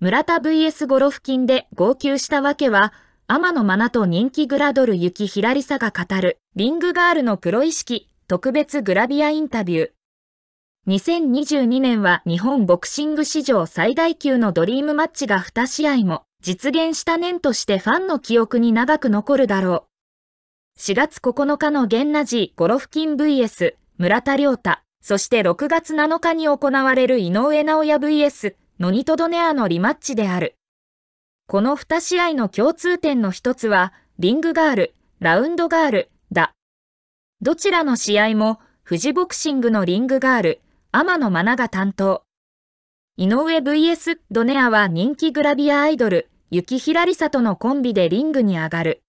村田 VS ゴロフキンで号泣したわけは、天野真奈と人気グラドル雪ひらりさが語る、リングガールのプロ意識、特別グラビアインタビュー。2022年は日本ボクシング史上最大級のドリームマッチが2試合も実現した年としてファンの記憶に長く残るだろう。4月9日のゲンナジーゴロフキン VS 村田良太、そして6月7日に行われる井上直也 VS ノニトドネアのリマッチである。この二試合の共通点の一つは、リングガール、ラウンドガールだ。どちらの試合も、フジボクシングのリングガール、天野真奈が担当。井上 VS ドネアは人気グラビアアイドル、雪ひらりさとのコンビでリングに上がる。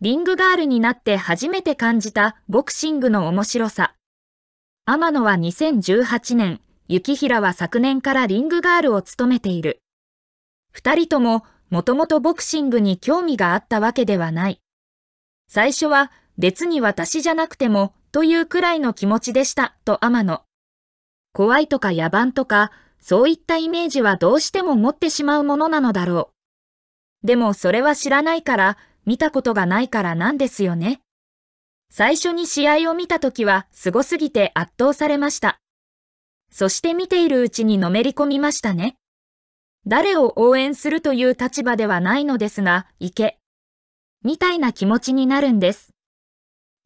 リングガールになって初めて感じたボクシングの面白さ。天野は2018年、雪平は昨年からリングガールを務めている。二人とも、もともとボクシングに興味があったわけではない。最初は、別に私じゃなくても、というくらいの気持ちでした、と天野。怖いとか野蛮とか、そういったイメージはどうしても持ってしまうものなのだろう。でもそれは知らないから、見たことがないからなんですよね。最初に試合を見た時はすごすぎて圧倒されました。そして見ているうちにのめり込みましたね。誰を応援するという立場ではないのですが、行け。みたいな気持ちになるんです。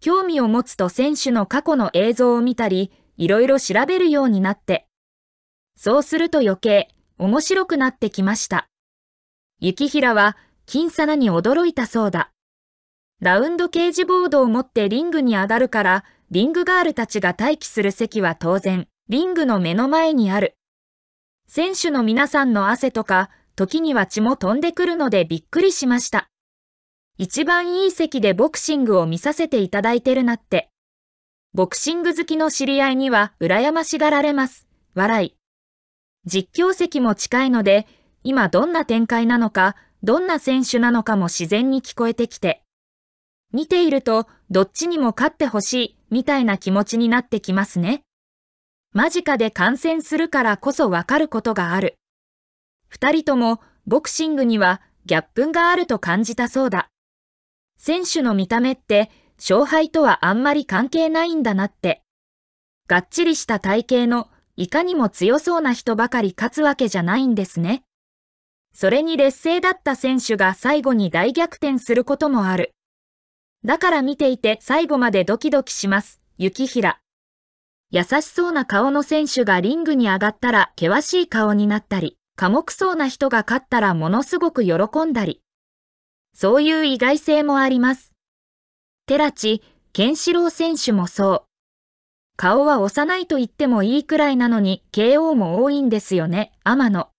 興味を持つと選手の過去の映像を見たり、いろいろ調べるようになって。そうすると余計、面白くなってきました。雪平は、金さなに驚いたそうだ。ラウンド掲示ボードを持ってリングに上がるから、リングガールたちが待機する席は当然、リングの目の前にある。選手の皆さんの汗とか、時には血も飛んでくるのでびっくりしました。一番いい席でボクシングを見させていただいてるなって。ボクシング好きの知り合いには羨ましがられます。笑い。実況席も近いので、今どんな展開なのか、どんな選手なのかも自然に聞こえてきて。見ていると、どっちにも勝ってほしい、みたいな気持ちになってきますね。間近で観戦するからこそわかることがある。二人ともボクシングにはギャップがあると感じたそうだ。選手の見た目って勝敗とはあんまり関係ないんだなって。がっちりした体型のいかにも強そうな人ばかり勝つわけじゃないんですね。それに劣勢だった選手が最後に大逆転することもある。だから見ていて最後までドキドキします、雪平。優しそうな顔の選手がリングに上がったら険しい顔になったり、寡黙そうな人が勝ったらものすごく喜んだり。そういう意外性もあります。寺地、健ロ郎選手もそう。顔は幼いと言ってもいいくらいなのに KO も多いんですよね、天野。